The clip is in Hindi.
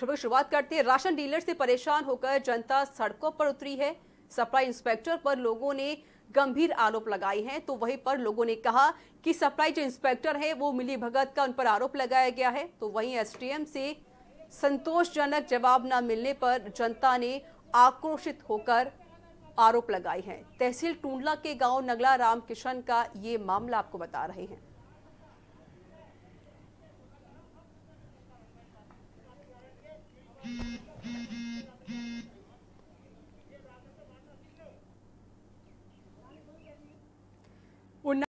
खबर शुरुआत करते हैं राशन डीलर से परेशान होकर जनता सड़कों पर उतरी है सप्लाई इंस्पेक्टर पर लोगों ने गंभीर आरोप लगाए हैं तो वहीं पर लोगों ने कहा कि सप्लाई जो इंस्पेक्टर है वो मिली भगत का उन पर आरोप लगाया गया है तो वहीं एसटीएम से संतोषजनक जवाब न मिलने पर जनता ने आक्रोशित होकर आरोप लगाए हैं तहसील टूंडला के गांव नगला राम किशन का ये मामला आपको बता रहे हैं